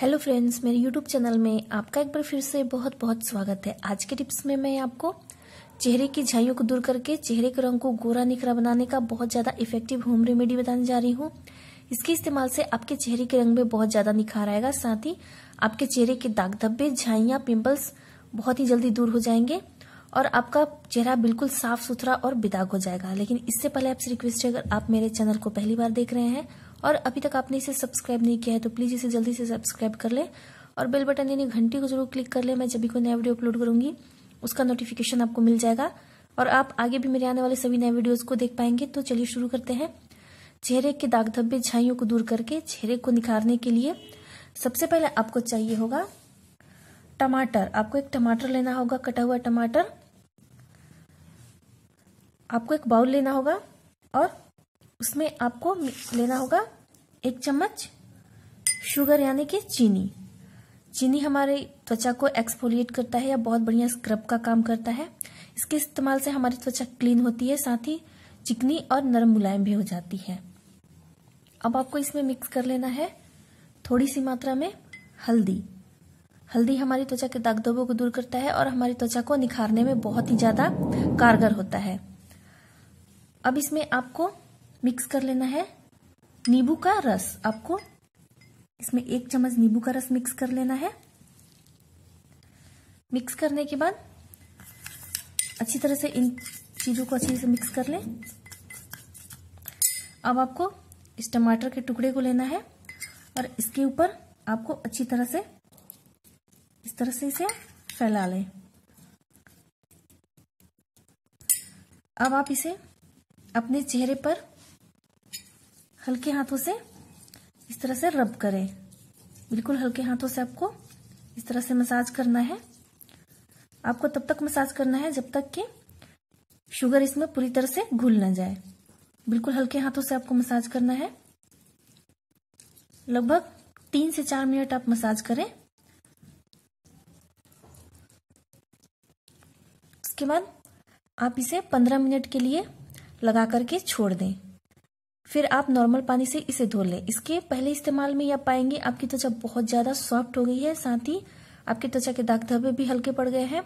hello friends मेरे YouTube channel में आपका एक बार फिर से बहुत बहुत स्वागत है आज के टिप्स में मैं आपको चेहरे की झाइयों को दूर करके चेहरे के रंग को गोरा निखरा बनाने का बहुत ज़्यादा इफेक्टिव होम रेमेडी बताने जा रही हूँ इसके इस्तेमाल से आपके चेहरे के रंग में बहुत ज़्यादा निखार आएगा साथ ही आपके चेहरे के दाग धब्बे झाइया पिम्पल्स बहुत ही जल्दी दूर हो जाएंगे और आपका चेहरा बिल्कुल साफ सुथरा और बिदाग हो जाएगा लेकिन इससे पहले आपसे रिक्वेस्ट है अगर आप मेरे चैनल को पहली बार देख रहे हैं और अभी तक आपने इसे सब्सक्राइब नहीं किया है तो प्लीज़ इसे जल्दी से सब्सक्राइब कर लें और बेल बटन यानी घंटी को जरूर क्लिक कर लें मैं जब भी कोई नया वीडियो अपलोड करूंगी उसका नोटिफिकेशन आपको मिल जाएगा और आप आगे भी मेरे आने वाले सभी नए वीडियोज़ को देख पाएंगे तो चलिए शुरू करते हैं चेहरे के दाग धब्बे झाइयों को दूर करके चेहरे को निखारने के लिए सबसे पहले आपको चाहिए होगा टमाटर आपको एक टमाटर लेना होगा कटा हुआ टमाटर आपको एक बाउल लेना होगा और उसमें आपको लेना होगा एक चम्मच शुगर यानी कि चीनी चीनी हमारे त्वचा को एक्सफोलिएट करता है या बहुत बढ़िया स्क्रब का काम करता है इसके इस्तेमाल से हमारी त्वचा क्लीन होती है साथ ही चिकनी और नरम मुलायम भी हो जाती है अब आपको इसमें मिक्स कर लेना है थोड़ी सी मात्रा में हल्दी हल्दी हमारी त्वचा के दाग को दूर करता है और हमारी त्वचा को निखारने में बहुत ही ज्यादा कारगर होता है अब इसमें आपको मिक्स कर लेना है नींबू का रस आपको इसमें एक चम्मच नींबू का रस मिक्स कर लेना है मिक्स करने के बाद अच्छी तरह से इन चीज़ों को अच्छे से मिक्स कर लें अब आपको इस टमाटर के टुकड़े को लेना है और इसके ऊपर आपको अच्छी तरह से इस तरह से इसे फैला लें अब आप इसे अपने चेहरे पर हल्के हाथों से इस तरह से रब करें बिल्कुल हल्के हाथों से आपको इस तरह से मसाज करना है आपको तब तक मसाज करना है जब तक कि शुगर इसमें पूरी तरह से घुल ना जाए बिल्कुल हल्के हाथों से आपको मसाज करना है लगभग तीन से चार मिनट आप मसाज करें उसके बाद आप इसे पंद्रह मिनट के लिए लगा करके छोड़ दें फिर आप नॉर्मल पानी से इसे धो लें इसके पहले इस्तेमाल में आप पाएंगे आपकी त्वचा बहुत ज़्यादा सॉफ्ट हो गई है साथ ही आपकी त्वचा के दाग धब्बे भी हल्के पड़ गए हैं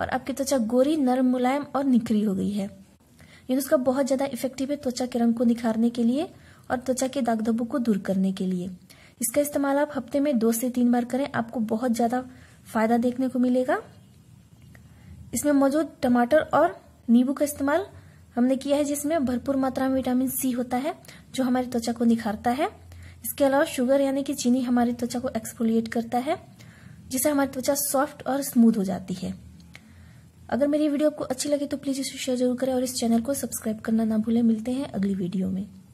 और आपकी त्वचा गोरी नरम मुलायम और निखरी हो गई है ये नुस्खा बहुत ज़्यादा इफेक्टिव है त्वचा के रंग को निखारने के लिए और त्वचा के दाग धब्बों को दूर करने के लिए इसका इस्तेमाल आप हफ्ते में दो से तीन बार करें आपको बहुत ज़्यादा फायदा देखने को मिलेगा इसमें मौजूद टमाटर और नींबू का इस्तेमाल हमने किया है जिसमें भरपूर मात्रा में विटामिन सी होता है जो हमारी त्वचा को निखारता है इसके अलावा शुगर यानी कि चीनी हमारी त्वचा को एक्सफोलिएट करता है जिससे हमारी त्वचा सॉफ्ट और स्मूथ हो जाती है अगर मेरी वीडियो आपको अच्छी लगे तो प्लीज इसे शेयर जरूर करें और इस चैनल को सब्सक्राइब करना ना भूलें मिलते हैं अगली वीडियो में